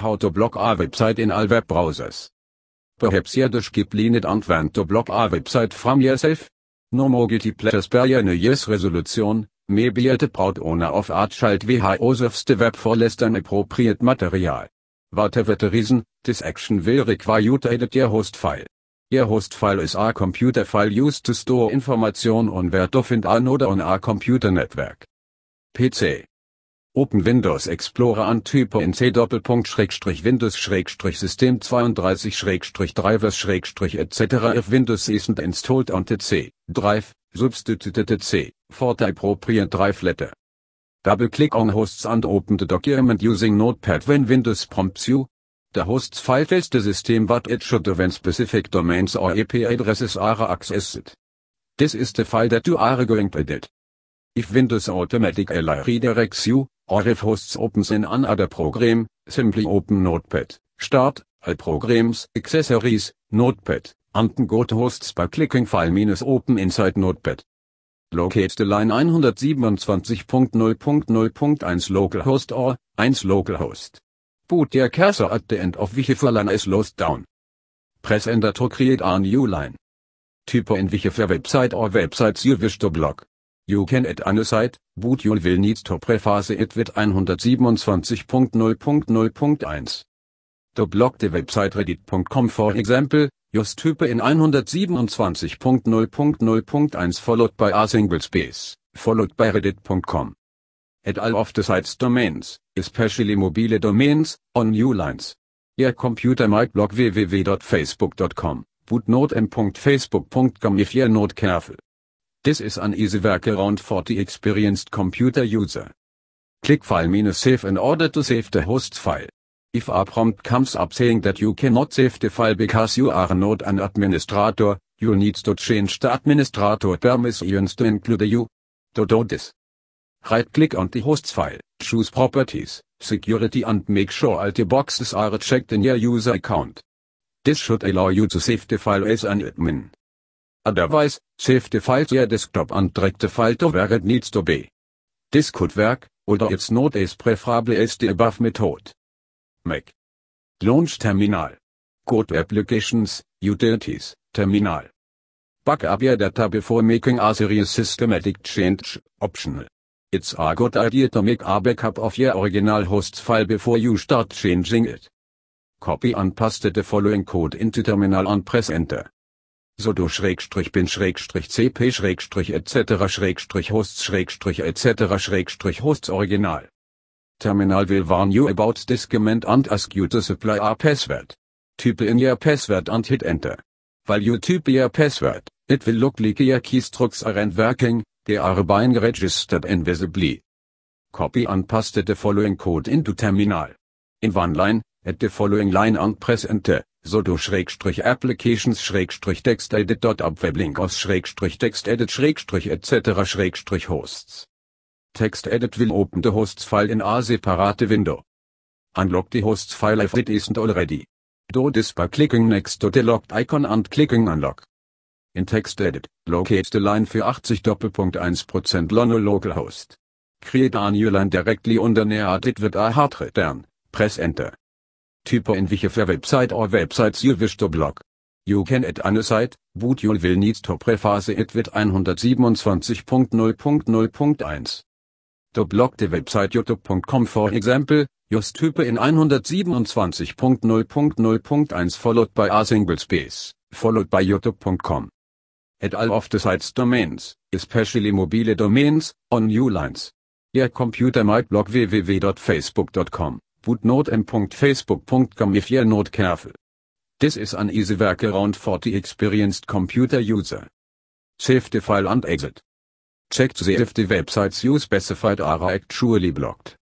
How to block a website in all web browsers. Perhaps you're disciplined and to block a website from yourself? No more guilty pleasures per your New Year's resolution, maybe you're the proud owner of art child who the web for less than appropriate material. Whatever the reason, this action will require you to edit your host file. Your host file is a computer file used to store information on where to find an order on a computer network. PC Open Windows Explorer an Typo in C-Windows-System32-Drivers-etc. if Windows isn't installed on the C drive, substituted the C for the appropriate drive letter. Double-click on hosts and open the document using Notepad when Windows prompts you. The hosts file tells the system what it should do when specific domains or IP addresses are accessed. This is the file that you are going to edit. If Windows automatically redirects you, or if hosts opens in another program, simply open Notepad, start, all programs, accessories, Notepad, and go to hosts by clicking File-Open inside Notepad. Locate the line 127.0.0.1 localhost or 1 localhost. Boot your cursor at the end of whichever line is lost down. Press enter to create a new line. Type in whichever website or websites you wish to block. You can add an aside, but you will need to preface it with 127.0.0.1. To block the website reddit.com for example, just type in 127.0.0.1 followed by a single space, followed by reddit.com. Add all of the site's domains, especially mobile domains, on new lines. Your computer might block www.facebook.com, but not m.facebook.com if you're not careful. This is an easy workaround for the experienced computer user. Click File-Save in order to save the host file. If a prompt comes up saying that you cannot save the file because you are not an administrator, you need to change the administrator permissions to include you. To do this, right-click on the hosts file, choose Properties, Security and make sure all the boxes are checked in your user account. This should allow you to save the file as an admin. Otherwise, save the file to your desktop and drag the file to where it needs to be. This could work, although it's not as preferable as the above method. Mac. Launch Terminal. Go to Applications, Utilities, Terminal. Back up your data before making a serious systematic change, optional. It's a good idea to make a backup of your original hosts file before you start changing it. Copy and paste the following code into terminal and press enter sodo-bin-cp-etc-hosts-etc-hosts schrägstrich schrägstrich schrägstrich original. Terminal will warn you about this command and ask you to supply a password. Type in your password and hit enter. While you type your password, it will look like your keystrokes aren't working, they are being registered invisibly. Copy and paste the following code into terminal. In one line, at the following line and press enter, Schrägstrich applications Schrägstrich text Edit. Webling Schrägstrich Text Edit Schrägstrich etc. Schrägstrich Hosts. Text Edit will open the hosts file in a separate window. Unlock the hosts file if it isn't already. Do this by clicking next to the locked icon and clicking unlock. In Text Edit, locate the line für 80.1% Lono localhost. Create a new line directly under near it with a hard return. Press Enter. Type in which if website or websites you wish to block. You can add an aside, but you will need to preface it with 127.0.0.1. To block the website youtube.com for example, just type in 127.0.0.1 followed by a single space, followed by youtube.com. Add all of the site's domains, especially mobile domains, on new lines. Your computer might block www.facebook.com www.m.facebook.com if you're not careful. This is an easy workaround for the experienced computer user. Save the file and exit. Check to see if the websites you specified are actually blocked.